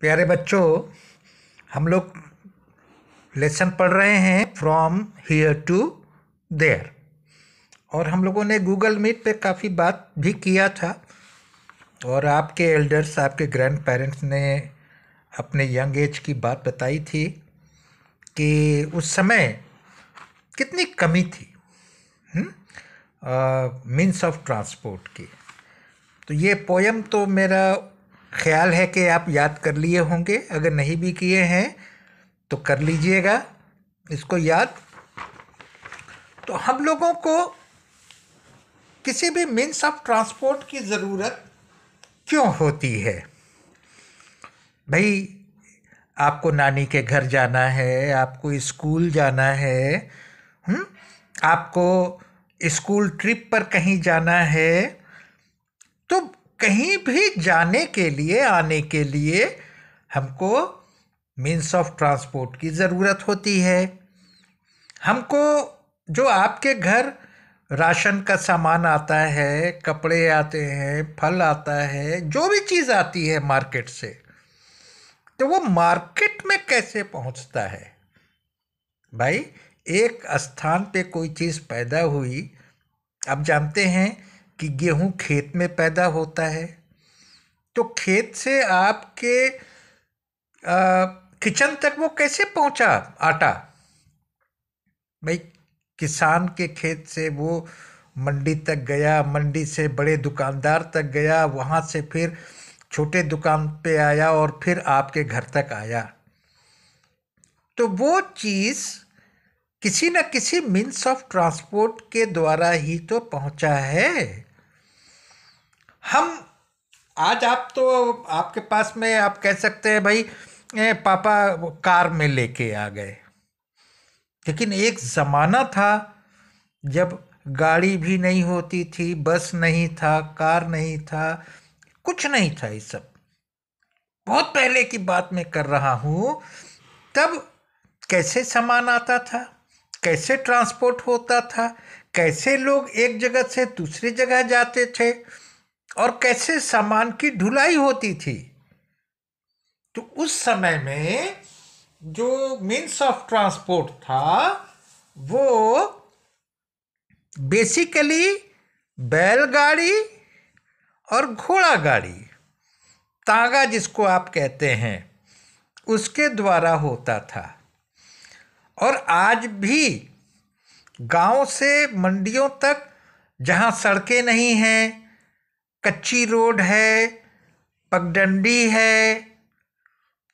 प्यारे बच्चों हम लोग लेसन पढ़ रहे हैं फ्रॉम हियर टू देयर और हम लोगों ने गूगल मीट पे काफ़ी बात भी किया था और आपके एल्डर्स आपके ग्रैंड पेरेंट्स ने अपने यंग एज की बात बताई थी कि उस समय कितनी कमी थी मीन्स ऑफ ट्रांसपोर्ट की तो ये पोएम तो मेरा ख्याल है कि आप याद कर लिए होंगे अगर नहीं भी किए हैं तो कर लीजिएगा इसको याद तो हम लोगों को किसी भी मीन्स ऑफ ट्रांसपोर्ट की ज़रूरत क्यों होती है भाई आपको नानी के घर जाना है आपको स्कूल जाना है हुँ? हम्म? आपको स्कूल ट्रिप पर कहीं जाना है कहीं भी जाने के लिए आने के लिए हमको मीन्स ऑफ ट्रांसपोर्ट की ज़रूरत होती है हमको जो आपके घर राशन का सामान आता है कपड़े आते हैं फल आता है जो भी चीज़ आती है मार्केट से तो वो मार्केट में कैसे पहुंचता है भाई एक स्थान पे कोई चीज़ पैदा हुई आप जानते हैं कि गेहूँ खेत में पैदा होता है तो खेत से आपके किचन तक वो कैसे पहुंचा आटा भाई किसान के खेत से वो मंडी तक गया मंडी से बड़े दुकानदार तक गया वहाँ से फिर छोटे दुकान पे आया और फिर आपके घर तक आया तो वो चीज़ किसी न किसी मीन्स ऑफ ट्रांसपोर्ट के द्वारा ही तो पहुँचा है हम आज आप तो आपके पास में आप कह सकते हैं भाई ए, पापा कार में लेके आ गए लेकिन एक ज़माना था जब गाड़ी भी नहीं होती थी बस नहीं था कार नहीं था कुछ नहीं था ये सब बहुत पहले की बात मैं कर रहा हूँ तब कैसे सामान आता था कैसे ट्रांसपोर्ट होता था कैसे लोग एक जगह से दूसरी जगह जाते थे और कैसे सामान की ढुलाई होती थी तो उस समय में जो मीन्स ऑफ ट्रांसपोर्ट था वो बेसिकली बैलगाड़ी और घोड़ा गाड़ी तांगा जिसको आप कहते हैं उसके द्वारा होता था और आज भी गांव से मंडियों तक जहां सड़कें नहीं हैं कच्ची रोड है पगडंडी है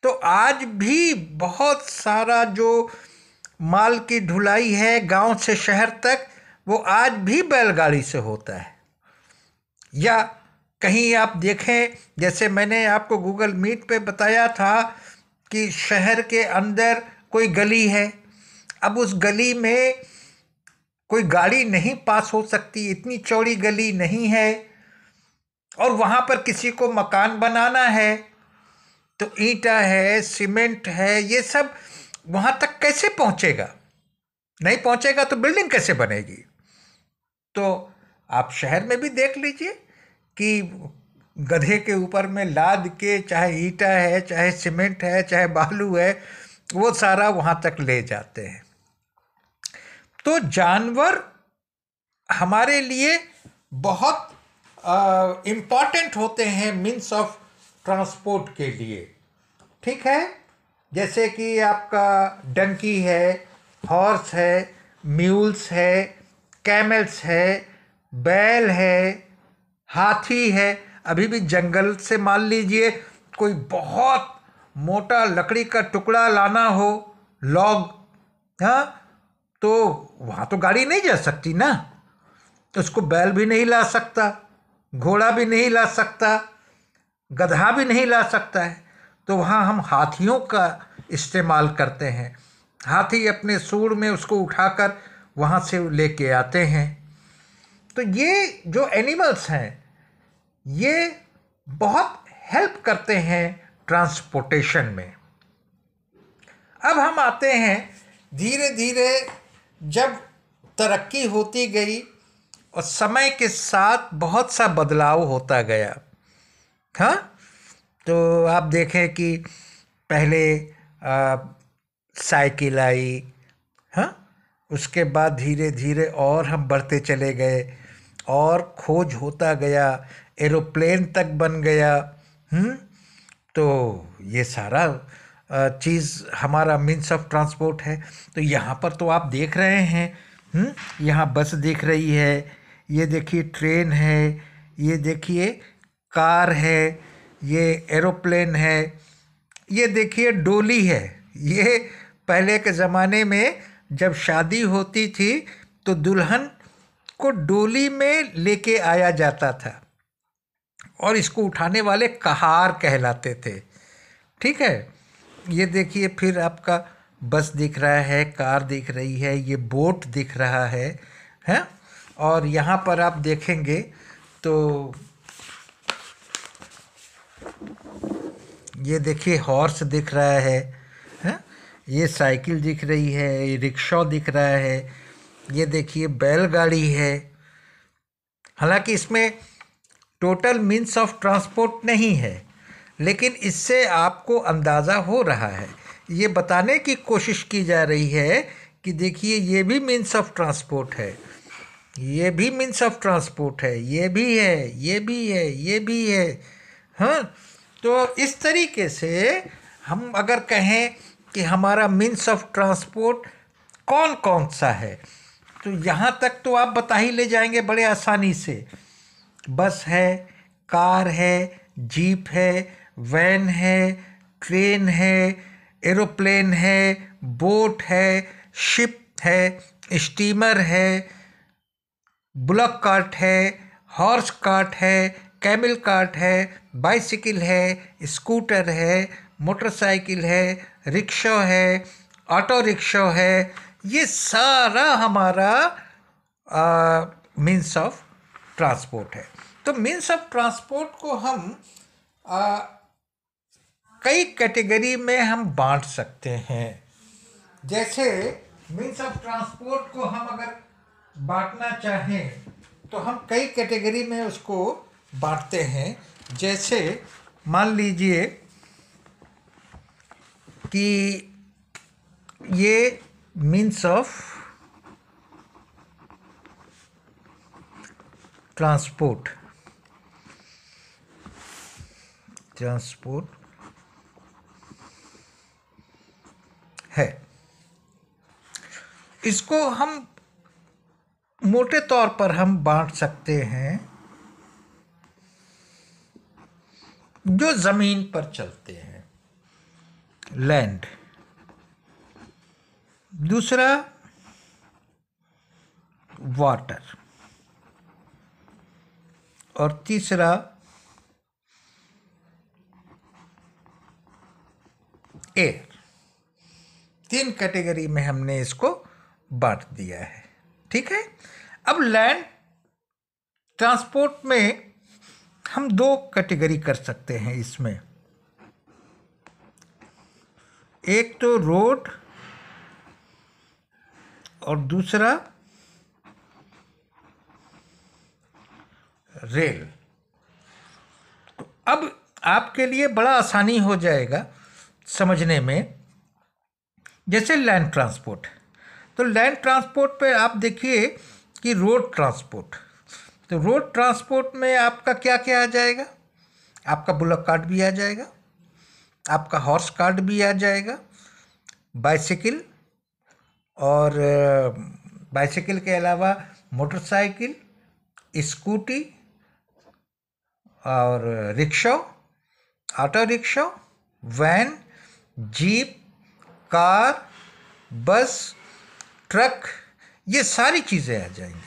तो आज भी बहुत सारा जो माल की ढुलाई है गांव से शहर तक वो आज भी बैलगाड़ी से होता है या कहीं आप देखें जैसे मैंने आपको गूगल मीट पे बताया था कि शहर के अंदर कोई गली है अब उस गली में कोई गाड़ी नहीं पास हो सकती इतनी चौड़ी गली नहीं है और वहाँ पर किसी को मकान बनाना है तो ईंटा है सीमेंट है ये सब वहाँ तक कैसे पहुँचेगा नहीं पहुँचेगा तो बिल्डिंग कैसे बनेगी तो आप शहर में भी देख लीजिए कि गधे के ऊपर में लाद के चाहे ईटा है चाहे सीमेंट है चाहे बालू है वो सारा वहाँ तक ले जाते हैं तो जानवर हमारे लिए बहुत इम्पॉर्टेंट uh, होते हैं मीन्स ऑफ ट्रांसपोर्ट के लिए ठीक है जैसे कि आपका डंकी है हॉर्स है म्यूल्स है कैमल्स है बैल है हाथी है अभी भी जंगल से मान लीजिए कोई बहुत मोटा लकड़ी का टुकड़ा लाना हो लॉग हाँ तो वहाँ तो गाड़ी नहीं जा सकती ना उसको बैल भी नहीं ला सकता घोड़ा भी नहीं ला सकता गधा भी नहीं ला सकता है तो वहाँ हम हाथियों का इस्तेमाल करते हैं हाथी अपने सूर में उसको उठाकर वहाँ से ले कर आते हैं तो ये जो एनिमल्स हैं ये बहुत हेल्प करते हैं ट्रांसपोर्टेशन में अब हम आते हैं धीरे धीरे जब तरक्की होती गई और समय के साथ बहुत सा बदलाव होता गया हाँ तो आप देखें कि पहले साइकिल आई हाँ उसके बाद धीरे धीरे और हम बढ़ते चले गए और खोज होता गया एरोप्लेन तक बन गया हम्म तो ये सारा चीज़ हमारा मीन्स ऑफ ट्रांसपोर्ट है तो यहाँ पर तो आप देख रहे हैं हम्म? यहाँ बस दिख रही है ये देखिए ट्रेन है ये देखिए कार है ये एरोप्लेन है ये देखिए डोली है ये पहले के ज़माने में जब शादी होती थी तो दुल्हन को डोली में लेके आया जाता था और इसको उठाने वाले कहार कहलाते थे ठीक है ये देखिए फिर आपका बस दिख रहा है कार दिख रही है ये बोट दिख रहा है हैं और यहाँ पर आप देखेंगे तो ये देखिए हॉर्स दिख रहा है हैं ये साइकिल दिख रही है ये रिक्शा दिख रहा है ये देखिए बैलगाड़ी है हालांकि इसमें टोटल मीन्स ऑफ ट्रांसपोर्ट नहीं है लेकिन इससे आपको अंदाज़ा हो रहा है ये बताने की कोशिश की जा रही है कि देखिए ये भी मीन्स ऑफ ट्रांसपोर्ट है ये भी मीन्स ऑफ ट्रांसपोर्ट है ये भी है ये भी है ये भी है हाँ तो इस तरीके से हम अगर कहें कि हमारा मीन्स ऑफ ट्रांसपोर्ट कौन कौन सा है तो यहाँ तक तो आप बता ही ले जाएंगे बड़े आसानी से बस है कार है जीप है वैन है ट्रेन है एरोप्लेन है बोट है शिप है स्टीमर है बुलक कार्ट है हॉर्स कार्ट है कैमल कार्ट है बाइसिकल है स्कूटर है मोटरसाइकिल है रिक्शा है ऑटो रिक्शा है ये सारा हमारा मीन्स ऑफ ट्रांसपोर्ट है तो मीन्स ऑफ ट्रांसपोर्ट को हम आ, कई कैटेगरी में हम बांट सकते हैं जैसे मीन्स ऑफ ट्रांसपोर्ट को हम अगर बांटना चाहें तो हम कई कैटेगरी में उसको बांटते हैं जैसे मान लीजिए कि ये मीन्स ऑफ ट्रांसपोर्ट ट्रांसपोर्ट है इसको हम मोटे तौर पर हम बांट सकते हैं जो ज़मीन पर चलते हैं लैंड दूसरा वाटर और तीसरा एयर तीन कैटेगरी में हमने इसको बांट दिया है ठीक है अब लैंड ट्रांसपोर्ट में हम दो कैटेगरी कर सकते हैं इसमें एक तो रोड और दूसरा रेल तो अब आपके लिए बड़ा आसानी हो जाएगा समझने में जैसे लैंड ट्रांसपोर्ट तो लैंड ट्रांसपोर्ट पे आप देखिए कि रोड ट्रांसपोर्ट तो रोड ट्रांसपोर्ट में आपका क्या क्या आ जाएगा आपका बुलक कार्ड भी आ जाएगा आपका हॉर्स कार्ड भी आ जाएगा बाइसिकल और बाइसाइकिल के अलावा मोटरसाइकिल स्कूटी और rickshaw auto rickshaw van jeep car bus truck ये सारी चीज़ें आ जाएंगी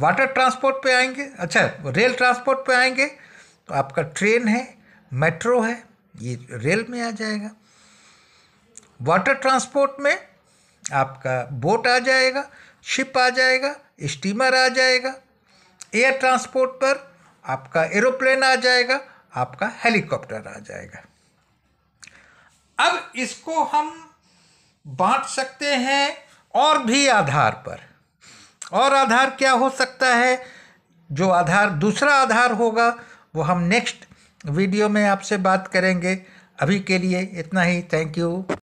वाटर ट्रांसपोर्ट पे आएंगे अच्छा रेल ट्रांसपोर्ट पे आएंगे तो आपका ट्रेन है मेट्रो है ये रेल में आ जाएगा वाटर ट्रांसपोर्ट में आपका बोट आ जाएगा शिप आ जाएगा स्टीमर आ जाएगा एयर ट्रांसपोर्ट पर आपका एरोप्लेन आ जाएगा आपका हेलीकॉप्टर आ जाएगा अब इसको हम बांट सकते हैं और भी आधार पर और आधार क्या हो सकता है जो आधार दूसरा आधार होगा वो हम नेक्स्ट वीडियो में आपसे बात करेंगे अभी के लिए इतना ही थैंक यू